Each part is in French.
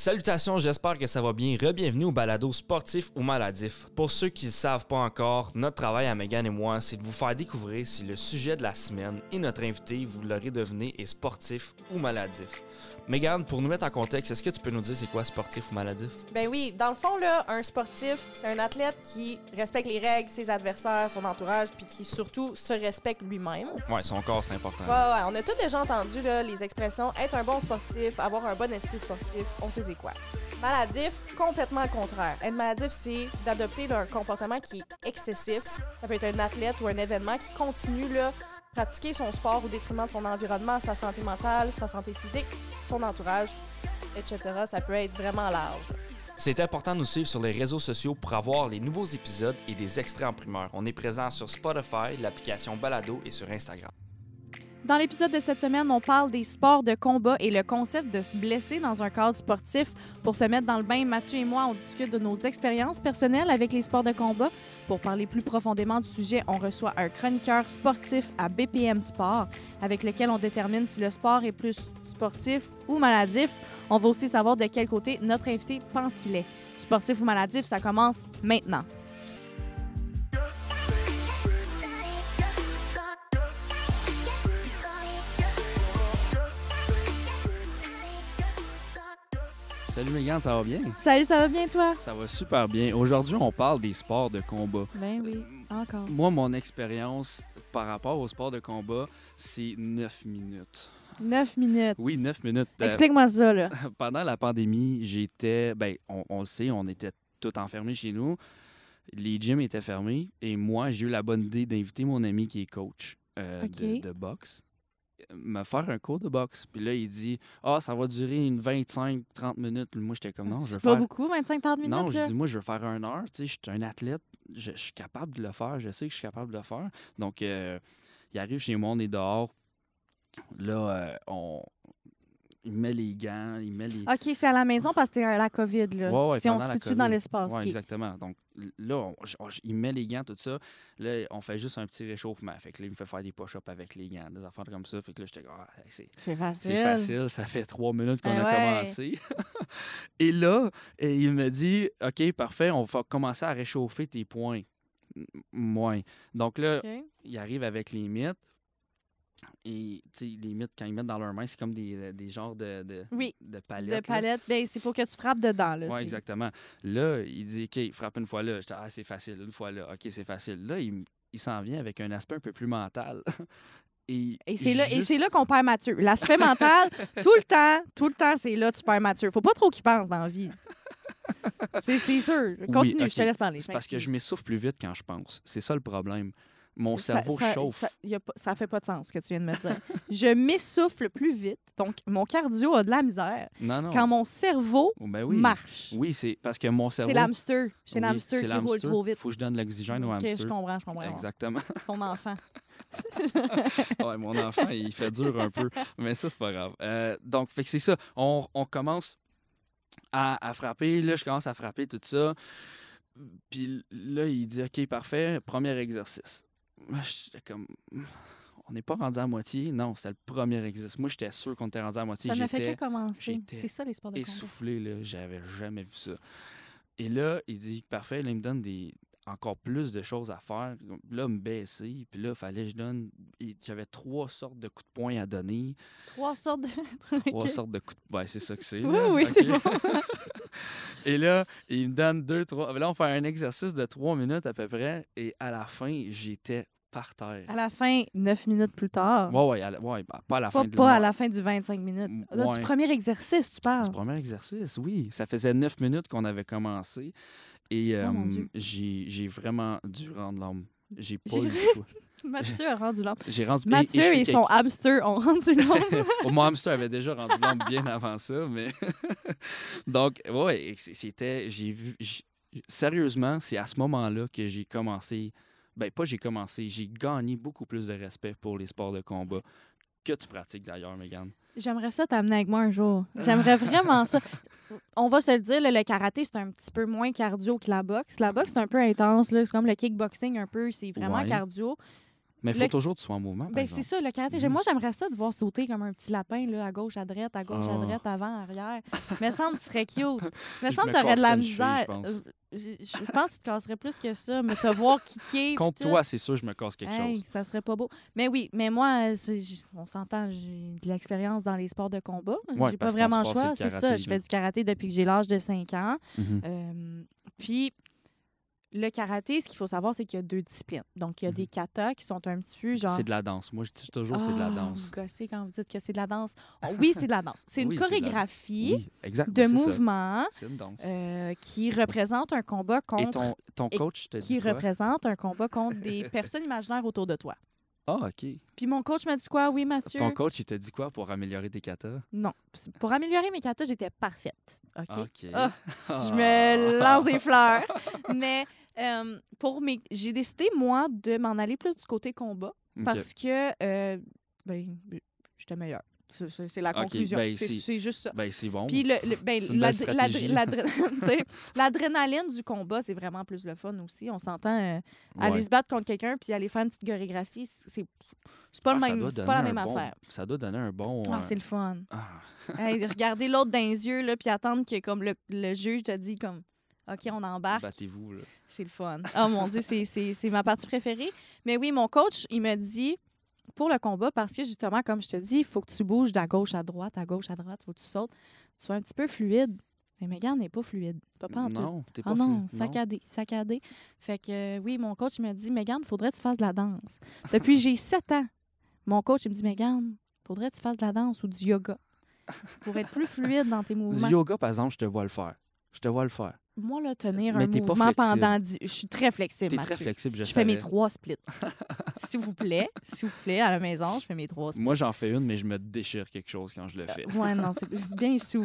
Salutations, j'espère que ça va bien. Rebienvenue au balado sportif ou maladif. Pour ceux qui ne savent pas encore, notre travail à Megan et moi, c'est de vous faire découvrir si le sujet de la semaine et notre invité, vous l'aurez deviné, est sportif ou maladif. Megan, pour nous mettre en contexte, est-ce que tu peux nous dire c'est quoi sportif ou maladif? Ben oui, dans le fond, un sportif, c'est un athlète qui respecte les règles, ses adversaires, son entourage, puis qui surtout se respecte lui-même. Ouais, son corps, c'est important. on a tous déjà entendu les expressions être un bon sportif, avoir un bon esprit sportif. On sait quoi. Maladif, complètement le contraire. Être maladif, c'est d'adopter un comportement qui est excessif. Ça peut être un athlète ou un événement qui continue là, pratiquer son sport au détriment de son environnement, sa santé mentale, sa santé physique, son entourage, etc. Ça peut être vraiment large. C'est important de nous suivre sur les réseaux sociaux pour avoir les nouveaux épisodes et des extraits en primeur. On est présent sur Spotify, l'application Balado et sur Instagram. Dans l'épisode de cette semaine, on parle des sports de combat et le concept de se blesser dans un cadre sportif. Pour se mettre dans le bain, Mathieu et moi, on discute de nos expériences personnelles avec les sports de combat. Pour parler plus profondément du sujet, on reçoit un chroniqueur sportif à BPM Sport, avec lequel on détermine si le sport est plus sportif ou maladif. On va aussi savoir de quel côté notre invité pense qu'il est. Sportif ou maladif, ça commence maintenant. Salut Mégane, ça va bien? Salut, ça va bien toi? Ça va super bien. Aujourd'hui, on parle des sports de combat. Ben oui, encore. Euh, moi, mon expérience par rapport aux sports de combat, c'est 9 minutes. 9 minutes. Oui, 9 minutes. Explique-moi ça, là. Pendant la pandémie, j'étais. Ben, on, le sait, on était tout enfermé chez nous. Les gyms étaient fermés et moi, j'ai eu la bonne idée d'inviter mon ami qui est coach euh, de, de boxe me faire un cours de boxe. Puis là, il dit Ah, ça va durer une 25-30 minutes. Moi, j'étais comme Non, je veux pas pas beaucoup, 25-30 minutes. Non, je dis Moi, je veux faire un heure. Tu sais, je suis un athlète. Je, suis capable de le faire. Je sais que je suis capable de le faire. Donc, euh, il arrive chez moi, on est dehors. Là, euh, on. Il met les gants, il met les. OK, c'est à la maison parce que c'est à la COVID. Là, si on se situe dans l'espace. Oui, exactement. Donc, là, il met les gants, tout ça. Là, on fait juste un petit réchauffement. Fait que là, il me fait faire des push-ups avec les gants, des enfants comme ça. Fait que là, j'étais ah, c'est, facile. C'est facile. Ça fait trois minutes qu'on ben a commencé. et là, il me dit OK, parfait, on va commencer à réchauffer tes points. Moins. Donc là, il arrive avec les mythes. Et les mythes, quand ils mettent dans leurs mains, c'est comme des, euh, des genres de, de, oui. de palettes. De palettes, ben, c'est pour que tu frappes dedans. Oui, exactement. Là, il dit, OK, frappe une fois là. Je dis, ah, c'est facile. Une fois là, OK, c'est facile. Là, il, il s'en vient avec un aspect un peu plus mental. Et, et c'est là, là qu'on perd Mathieu. L'aspect mental, tout le temps, tout le temps, c'est là que tu perds Mathieu. Faut pas trop qu'il pense dans la vie. C'est sûr. Continue, je te laisse parler. C'est parce que je m'essouffle plus vite quand je pense. C'est ça le problème. Mon cerveau chauffe. Ça, y fait pas de sens ce que tu viens de me dire. je m'essouffle plus vite, donc mon cardio a de la misère. Non, non. Quand mon cerveau oh, ben marche. Oui, c'est parce que mon cerveau. C'est l'hamster. C'est l'hamster qui roule trop vite. Faut que je donne l'oxygène au hamster. Je comprends, je comprends. Exactement. Ton enfant. Ah ouais, mon enfant, il fait dur un peu, mais ça, c'est pas grave. Euh, donc, fait que c'est ça. On, commence à, à, frapper. Là, je commence à frapper tout ça. Puis là, il dit OK, parfait, premier exercice j'étais comme on n'est pas rendu à moitié. Non, c'est le premier exercice. Moi, j'étais sûr qu'on était rendu à moitié. Ça n'a fait que commencer. C'est ça, les sports de essoufflé, combat. Essoufflé, J'avais jamais vu ça. Et là, il dit parfait, il me donne des encore plus de choses à faire. Là, me baisser, puis là, il fallait que je donne. J'avais trois sortes de coups de poing à donner. Trois sortes de. trois sortes de coups de poing, c'est ça que c'est. Oui, oui, c'est bon. Et là, il me donne deux, trois. Là, on fait un exercice de trois minutes à peu près. Et à la fin, j'étais par terre. À la fin, neuf minutes plus tard. Oui, oui, pas à la fin. pas à la fin du 25 minutes. Là, Du premier exercice, tu parles. Du premier exercice, oui. Ça faisait neuf minutes qu'on avait commencé. Et oh euh, j'ai vraiment dû rendre l'homme. J'ai pas eu le choix. Mathieu a rendu l'ombre. J'ai rendu Mathieu et, son hamster ont rendu l'ombre. Mon hamster avait déjà rendu l'ombre bien avant ça, mais. Donc, ouais, c'était. J'ai Sérieusement, c'est à ce moment-là que j'ai commencé. Ben, pas j'ai commencé, j'ai gagné beaucoup plus de respect pour les sports de combat que tu pratiques d'ailleurs, Megan. J'aimerais ça t'amener avec moi un jour. J'aimerais vraiment ça. On va se le dire, le karaté, c'est un petit peu moins cardio que la boxe. La boxe, c'est un peu intense. C'est comme le kickboxing un peu, c'est vraiment cardio. Mais il faut toujours que tu sois en mouvement. Ben, c'est ça, le karaté. Mhm. Moi, j'aimerais ça de voir sauter comme un petit lapin, là, à gauche, à droite, à gauche, à ah. droite, avant, arrière. Mais ça que tu cute. Mais semble que aurais de la misère. Euh, je pense que tu te casserais plus que ça, mais te voir kicker. Contre toi, c'est sûr, je me casse quelque chose. Ça serait pas beau. Mais oui, mais moi, euh, on s'entend, j'ai de l'expérience dans les sports de combat. j'ai pas vraiment le choix, c'est ça. Je fais du karaté depuis que j'ai l'âge de 5 ans. Mhm. Euh, puis le karaté, ce qu'il faut savoir, c'est qu'il y a deux disciplines. Donc, il y a des mhm. katas qui sont un petit peu genre. C'est de la danse. Moi, je dis toujours c'est de la ah, danse. Vous quand vous dites que c'est de la danse. Ah, oui, c'est de la danse. C'est une chorégraphie de, mouvements euh, qui représente un combat contre. Et ton, coach te dit Qui représente un combat contre des personnes imaginaires autour de toi. Ah, OK. Puis mon coach m'a dit quoi? Oui, Mathieu. Ton coach, il t'a dit quoi pour améliorer tes katas? Non. Pour améliorer mes katas, j'étais parfaite. OK. Ah, ah, je me lance des fleurs. Mais euh, pour mes... j'ai décidé, moi, de m'en aller plus du côté combat parce que euh, ben, j'étais meilleure. C'est la conclusion. Ben, c'est juste ça. Ben, c'est bon. l'adrénaline du combat, c'est vraiment plus le fun aussi. On s'entend euh, aller se battre contre quelqu'un puis aller faire une petite chorégraphie, c'est pas, ah, pas la même affaire. Ça doit donner un bon. Ah, euh, c'est le fun. Ah. regarder l'autre dans les yeux là, puis attendre que comme le, juge te dit comme. OK, on embarque. Battez-vous. C'est le fun. Oh mon Dieu, c'est ma partie préférée. Mais oui, mon coach, il me dit pour le combat parce que justement, comme je te dis, il faut que tu bouges de gauche à droite, à gauche à droite, il faut que tu sautes. Tu sois un petit peu fluide. Mais Megan n'est pas fluide. Pas pas Non, t'es ah pas ah non, saccadé, saccadé. Fait que euh, oui, mon coach me dit, Megan, faudrait que tu fasses de la danse. Depuis j'ai 7 ans, mon coach me dit, Megan, faudrait que tu fasses de la danse ou du yoga pour être plus fluide dans tes mouvements. Du yoga, par exemple, je te vois le faire. Je te vois le faire moi, là, tenir un mouvement pendant 10... Je suis très flexible, très flexible, je, fais mes trois splits. s'il vous plaît, s'il vous plaît, à la maison, je fais mes trois splits. Moi, j'en fais une, mais je me déchire quelque chose quand je le euh, fais. ouais, non, c'est bien sous,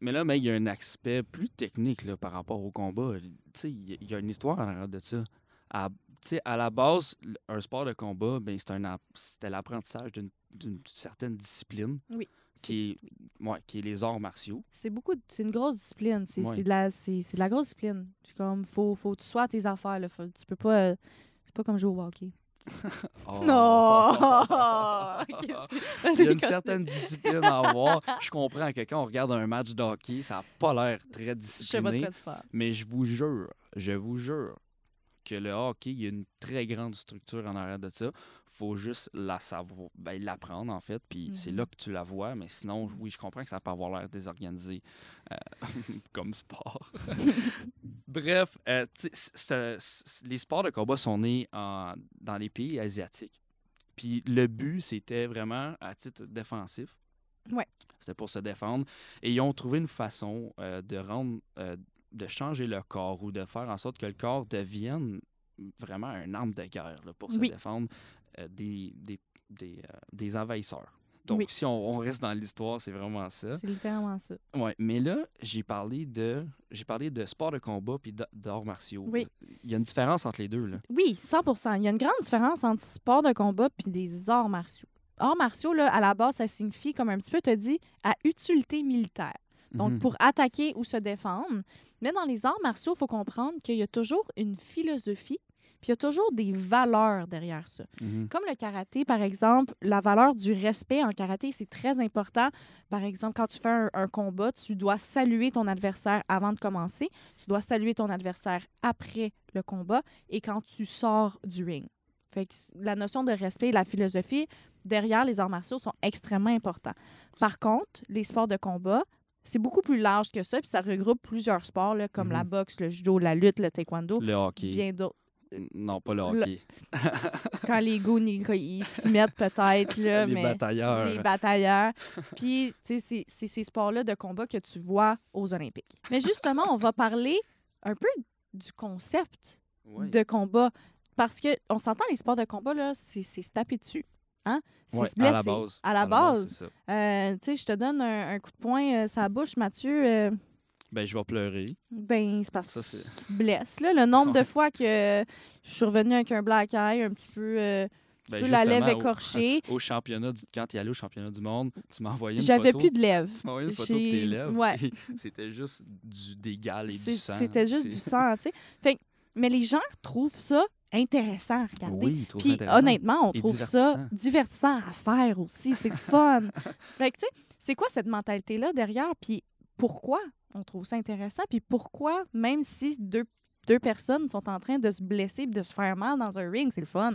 mais là, mais il y a un aspect plus technique par rapport au combat. Tu sais, il y a une histoire en arrière de ça. À, à la base, un sport de combat, ben, c'était l'apprentissage d'une certaine discipline. Oui qui, est, qui est les arts martiaux. C'est beaucoup, c'est une grosse discipline. C'est de, la, la grosse discipline. Comme, faut, faut que tu sois à tes affaires. Là. tu peux pas, euh, c'est pas comme jouer au hockey. Oh. Non! Il y a une certaine discipline à avoir. Je comprends que quand on regarde un match de hockey, ça n'a pas l'air très discipliné. Mais je vous jure, je vous jure que le hockey, il y a une très grande structure en arrière de ça. faut juste la savoir, ben, l'apprendre, en fait. Puis c'est là mhm. que tu la vois. Mais sinon, oui, je comprends que ça peut avoir l'air désorganisé euh, comme sport. Bref, euh, les sports de combat sont nés en, dans les pays asiatiques. Puis le but, c'était vraiment à titre défensif. Ouais. C'était pour se défendre. Et ils ont trouvé une façon euh, de rendre de changer le corps ou de faire en sorte que le corps devienne vraiment un arme de guerre pour se défendre euh, des, des, des, euh, des, envahisseurs. Donc, si on, reste dans l'histoire, c'est vraiment ça. C'est littéralement ça. Oui, mais là, j'ai parlé de j'ai parlé de sport de combat puis d'arts martiaux. Oui. Il y a une différence entre les deux. Là. Oui, 100 Il y a une grande différence entre sport de combat puis des arts martiaux. Arts martiaux, là, à la base, ça signifie, comme un petit peu, tu as dit, à utilité militaire. Donc, mhm. pour attaquer ou se défendre. Mais dans les arts martiaux, il faut comprendre qu'il y a toujours une philosophie, puis il y a toujours des valeurs derrière ça. Mhm. Comme le karaté, par exemple, la valeur du respect en karaté, c'est très important. Par exemple, quand tu fais un, combat, tu dois saluer ton adversaire avant de commencer, tu dois saluer ton adversaire après le combat et quand tu sors du ring. la notion de respect et la philosophie derrière les arts martiaux sont extrêmement importants. Par contre, les sports de combat, c'est beaucoup plus large que ça, puis ça regroupe plusieurs sports, comme la mhm. boxe, le judo, la lutte, le taekwondo. Le hockey. Bien d'autres. Non, pas le hockey. Quand les goûts, ils s'y mettent peut-être. Là, les batailleurs. Les batailleurs. Puis, tu sais, c'est ces sports-là de combat que tu vois aux Olympiques. Mais justement, on va parler un peu du concept de combat. Parce qu'on s'entend, les sports de combat, là, c'est se taper dessus. Hein? se à la base. À la base, euh, je te donne un, coup de poing euh, sa bouche, Mathieu. Euh, ben, je vais pleurer. Ben, c'est parce que tu te blesses. Là, le nombre de fois que je suis revenue avec un black eye, un petit peu. Ben, la lèvre écorchée. Au, championnat du, quand tu es allé au championnat du monde, tu m'as envoyé une J'avais plus de lèvres. Tu m'as envoyé une photo de tes lèvres. Ouais. C'était juste du, des et du sang. C'était juste du sang, tu sais. Fait mais les gens trouvent ça intéressant à regarder. Oui, ils Puis honnêtement, on trouve ça divertissant à faire aussi. C'est fun. fait tu sais, c'est quoi cette mentalité-là derrière? Puis pourquoi on trouve ça intéressant? Puis pourquoi, même si deux, deux personnes sont en train de se blesser de se faire mal dans un ring, c'est le fun?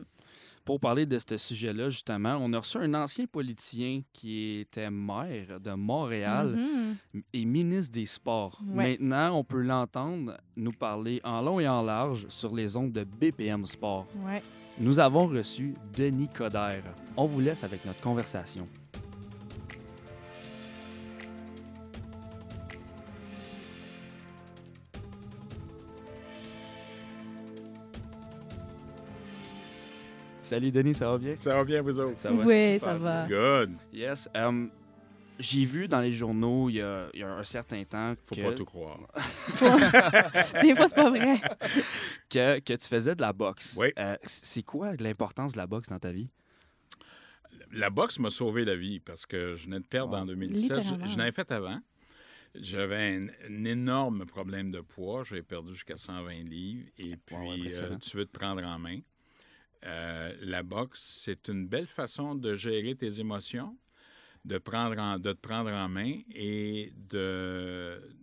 pour parler de ce sujet-là, justement, on a reçu un ancien politicien qui était maire de Montréal mm-hmm. et ministre des Sports. Maintenant, on peut l'entendre nous parler en long et en large sur les ondes de BPM Sport. Nous avons reçu Denis Coderre. On vous laisse avec notre conversation. Salut Denis, ça va bien? Ça va bien, vous autres? Ça va oui, ça va. Good. Yes. Um, j'ai vu dans les journaux il y a, un certain temps Faut pas tout croire. des fois, c'est pas vrai. Que, que, tu faisais de la boxe. Oui. Euh, c'est quoi l'importance de la boxe dans ta vie? La boxe m'a sauvé la vie parce que je venais de perdre en 2017. Je, je l'avais fait avant. J'avais un, énorme problème de poids. J'avais perdu jusqu'à 120 livres. Et puis, euh, tu veux te prendre en main. Euh, la boxe, c'est une belle façon de gérer tes émotions, de, prendre de te prendre en main et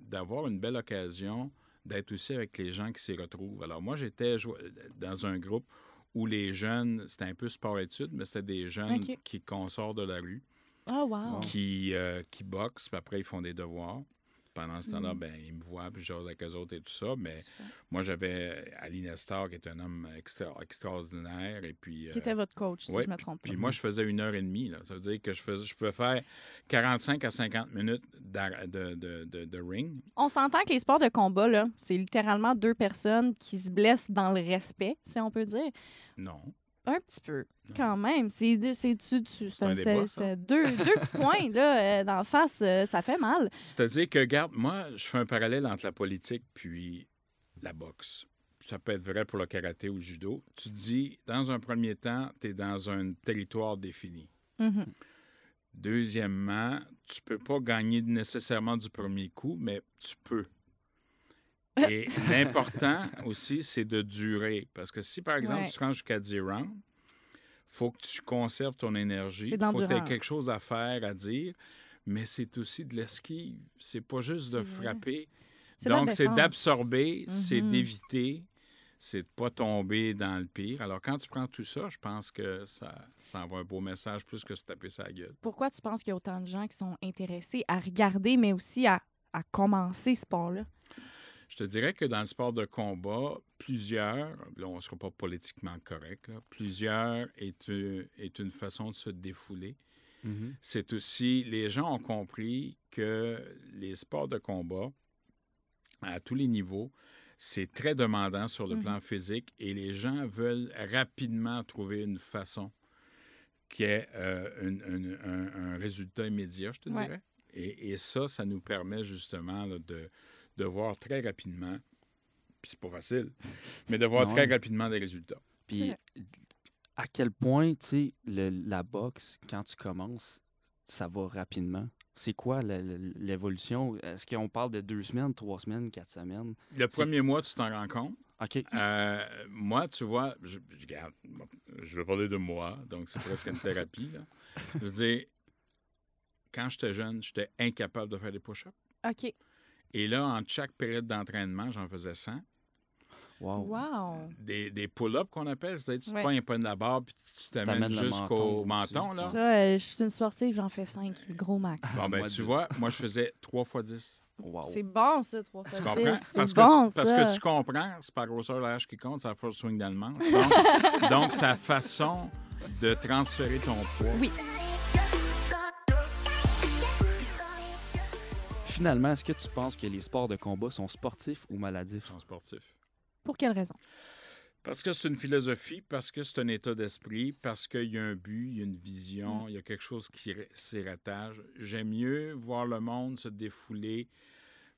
d'avoir une belle occasion d'être aussi avec les gens qui s'y retrouvent. Alors moi, j'étais dans un groupe où les jeunes, c'était un peu sport-études, mais c'était des jeunes qui consortent de la rue, ah, qui, euh, qui boxent, puis après ils font des devoirs pendant ce temps-là, mm. ben, ils me voient, puis j'ose avec eux autres et tout ça. Mais moi, j'avais Ali Nestor, qui est un homme extraordinaire. Et puis, qui était euh, votre coach, si je je me trompe pas. Puis moi, je faisais une heure et demie. Là. Ça veut dire que je, faisais, je pouvais faire 45 à 50 minutes de, de, ring. On s'entend que les sports de combat, c'est littéralement deux personnes qui se blessent dans le respect, si on peut dire. Non. Un petit peu, quand même. C'est deux, c'est deux, points, là, euh, dans face, euh, ça fait mal. C'est-à-dire que, garde, moi, je fais un parallèle entre la politique puis la boxe. Ça peut être vrai pour le karaté ou le judo. Tu dis, dans un premier temps, tu es dans un territoire défini. Mm-hmm. Deuxièmement, tu peux pas gagner nécessairement du premier coup, mais tu peux. Et l'important aussi, c'est de durer. Parce que si, par exemple, tu rentres jusqu'à 10 rounds, faut que tu conserves ton énergie. Il faut que tu aies quelque chose à faire, à dire. Mais c'est aussi de l'esquive. C'est pas juste de frapper. Donc, c'est d'absorber, c'est mm-hmm. d'éviter, c'est de pas tomber dans le pire. Alors, quand tu prends tout ça, je pense que ça, envoie un beau message plus que se taper sa gueule. Pourquoi tu penses qu'il y a autant de gens qui sont intéressés à regarder, mais aussi à, à commencer ce sport-là? Je te dirais que dans le sport de combat, plusieurs, là on ne sera pas politiquement correct, plusieurs euh, est une, façon de se défouler. Mm-hmm. C'est aussi, les gens ont compris que les sports de combat, à tous les niveaux, c'est très demandant sur le mm-hmm. plan physique et les gens veulent rapidement trouver une façon qui est euh, un, résultat immédiat, je te dirais. Et, ça, ça nous permet justement de, de voir très rapidement, puis c'est pas facile, mais de voir très rapidement des résultats. Puis à quel point, tu sais, la boxe, quand tu commences, ça va rapidement. C'est quoi l'évolution? Est-ce qu'on parle de deux semaines, trois semaines, quatre semaines? Le premier mois, tu t'en rends compte. OK. Euh, moi, tu vois, je, je veux parler de moi, donc c'est presque une thérapie. Là. Je veux dire, quand j'étais jeune, j'étais incapable de faire des push-ups. OK. Et là, en chaque période d'entraînement, j'en faisais 100. Wow. Des, des pull-ups qu'on appelle, c'est-à-dire tu te ouais. un la barre puis tu t'amènes jusqu'au menton. là. Ça, euh, je suis une sportive, j'en fais 5, gros max. Ah, bon, ben, tu vois, moi, je faisais 3 fois 10. Wow. C'est bon, ça, 3 fois 10. C'est bon, ça. parce que tu comprends, c'est pas grosseur la hache qui compte, c'est la force swing d'allemand. Donc, donc, sa façon de transférer ton poids. Oui. Finalement, est-ce que tu penses que les sports de combat sont sportifs ou maladifs? Sont sportifs. Pour quelle raison? Parce que c'est une philosophie, parce que c'est un état d'esprit, parce qu'il y a un but, il y a une vision, mm. il y a quelque chose qui s'y rattache. J'aime mieux voir le monde se défouler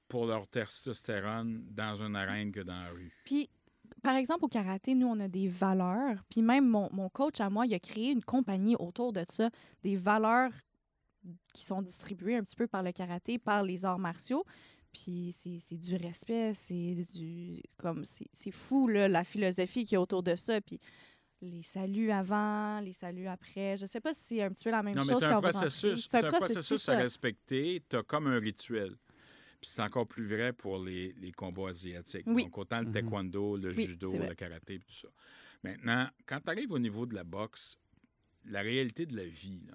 pour leur testostérone dans une arène que dans la rue. Puis, par exemple, au karaté, nous, on a des valeurs. Puis même mon, mon coach à moi, il a créé une compagnie autour de ça, des valeurs qui sont distribués un petit peu par le karaté, par les arts martiaux. Puis c'est du respect, c'est du. comme C'est fou, là, la philosophie qui est autour de ça. Puis les saluts avant, les saluts après. Je sais pas si c'est un petit peu la même chose. Non, mais un processus. C'est un, processus à respecter. Tu as comme un rituel. Puis c'est encore plus vrai pour les, les combats asiatiques. Donc autant le mhm. taekwondo, le judo, le karaté, tout ça. Maintenant, quand tu arrives au niveau de la boxe, la réalité de la vie, là,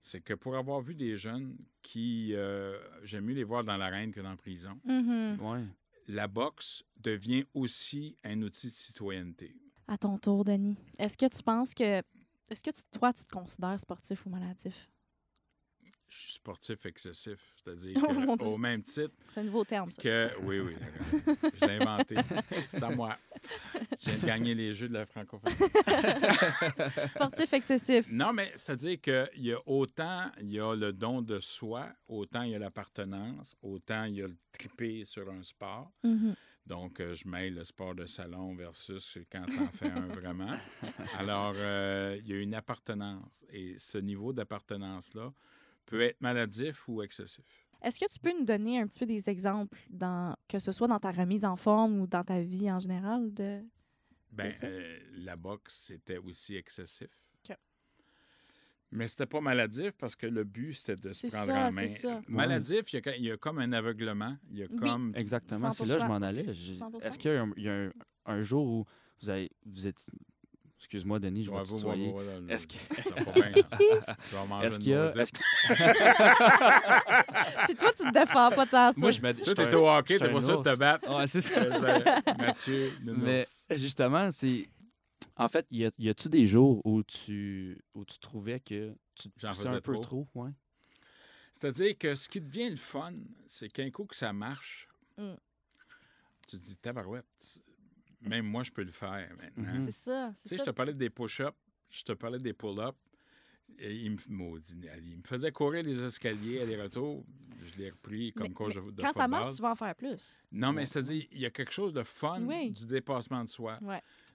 c'est que pour avoir vu des jeunes qui, euh, j'aime mieux les voir dans l'arène que dans la prison, mm-hmm. la boxe devient aussi un outil de citoyenneté. À ton tour, Denis, est-ce que tu penses que, est-ce que toi, tu te considères sportif ou maladif? je suis sportif excessif, c'est-à-dire oh au même titre. C'est un nouveau terme, ça. oui, oui, je l'ai inventé. C'est à moi. j'ai gagné les Jeux de la francophonie. sportif excessif. Non, mais c'est-à-dire qu'il y a autant, il y a le don de soi, autant il y a l'appartenance, autant il y a le triper sur un sport. Mm-hmm. Donc, euh, je mets le sport de salon versus quand on fait un vraiment. Alors, euh, il y a une appartenance. Et ce niveau d'appartenance-là, peut être maladif ou excessif. Est-ce que tu peux nous donner un petit peu des exemples, dans, que ce soit dans ta remise en forme ou dans ta vie en général? De, ben, euh, la boxe, c'était aussi excessif. OK. Mais c'était pas maladif parce que le but, c'était de se prendre ça, en main. Maladif, il y, a, comme un aveuglement. oui. Exactement, c'est là que je m'en allais. Est-ce qu'il y a, un, jour où vous, avez, vous êtes Excuse-moi, Denis, je vais te tutoyer. Est-ce que... Est-ce qu'il y a... Puis toi, tu te défends pas tant ça. Moi, je me... Toi, t'es au hockey, t'es pas sûr de te battre. Ouais, c'est ça. Mathieu, Mais justement, c'est... En fait, y, y a-tu des jours où tu, où tu trouvais que tu te faisais un peu trop? ouais? C'est-à-dire que ce qui devient le fun, c'est qu'un coup que ça marche, mm. tu te dis, tabarouette, même moi, je peux le faire maintenant. Mm-hmm. C'est ça. Tu sais, je te parlais des push-ups, je te parlais des pull-ups. Et il, me, faisait courir les escaliers aller-retour. Je l'ai repris comme mais, je de, Quand ça marche, tu vas en faire plus. Non, mais c'est-à-dire, il y a quelque chose de fun du dépassement de soi.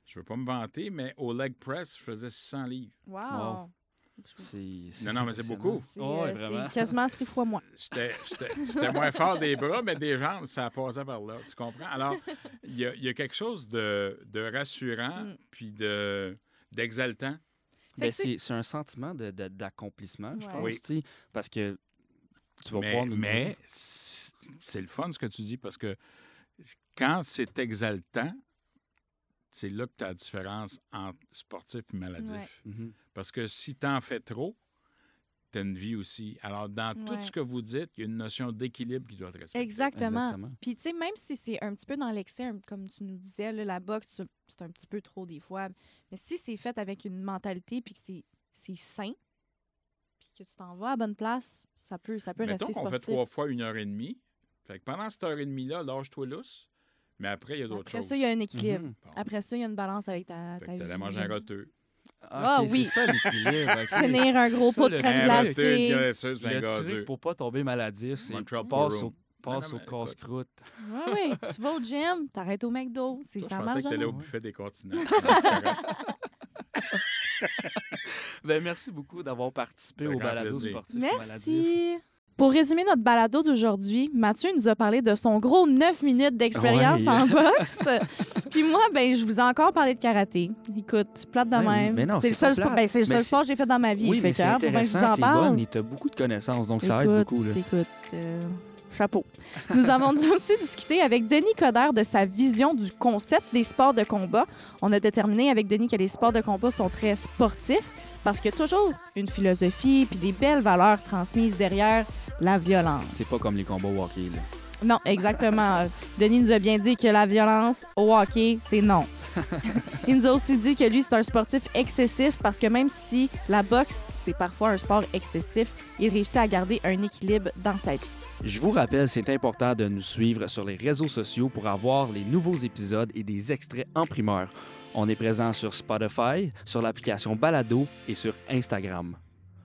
Je ne veux pas me vanter, mais au leg press, je faisais 600 livres. wow. Non, non, mais c'est beaucoup. C'est oh, euh, quasiment six fois moins. J'étais moins fort des bras, mais des jambes, ça passait par là. Tu comprends? Alors, il y, a quelque chose de, rassurant, mm. puis d'exaltant. Ben, c'est un sentiment d'accomplissement, je pense. Oui. Parce que tu vas pouvoir nous Mais c'est le fun ce que tu dis, parce que quand c'est exaltant, c'est là que tu as la différence entre sportif et maladif. Mhm. Parce que si tu en fais trop, tu as une vie aussi. Alors, dans tout ce que vous dites, il y a une notion d'équilibre qui doit être respectée. Exactement. Puis, tu sais, même si c'est un petit peu dans l'excès, comme tu nous disais, la boxe, c'est un petit peu trop des fois, mais si c'est fait avec une mentalité puis que c'est sain, puis que tu t'en vas à bonne place, ça peut, ça peut être rester sportif. qu'on fait trois fois une heure et demie. Fait que pendant cette heure et demie-là, lâche-toi lousse. Mais après, il y a d'autres choses. Après ça, il y a un équilibre. Mhm. Après ça, il y a une balance avec ta, fait ta vie. Tu manger un roteux. Ah, ah oui. C'est ça l'équilibre. Finir un gros pot de crème glacée. Le truc pour pas tomber maladie, c'est passe au passe au casse-croûte. Oui, oui. Tu vas au gym, t'arrêtes au McDo. C'est ça, Je pensais que t'allais au buffet des continents. ben, merci beaucoup d'avoir participé au balado sportif. Merci. Pour résumer notre balado d'aujourd'hui, Mathieu nous a parlé de son gros 9 minutes d'expérience en boxe. Puis moi, ben, je vous ai encore parlé de karaté. Écoute, plate de même. c'est le seul, sport, ben, le seul sport que j'ai fait dans ma vie. Oui, fait mais c'est hein, intéressant, t'es bonne, il beaucoup de connaissances, donc ça aide beaucoup. Là. Écoute, euh, chapeau. Nous avons aussi discuté avec Denis Coderre de sa vision du concept des sports de combat. On a déterminé avec Denis que les sports de combat sont très sportifs parce qu'il y a toujours une philosophie puis des belles valeurs transmises derrière la violence. C'est pas comme les combats au hockey, Non, exactement. Denis nous a bien dit que la violence au hockey, c'est non. Il nous a aussi dit que lui, c'est un sportif excessif parce que même si la boxe, c'est parfois un sport excessif, il réussit à garder un équilibre dans sa vie. Je vous rappelle, c'est important de nous suivre sur les réseaux sociaux pour avoir les nouveaux épisodes et des extraits en primeur. On est présent sur Spotify, sur l'application Balado et sur Instagram.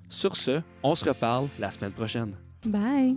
Sur ce, on se reparle la semaine prochaine. Bye!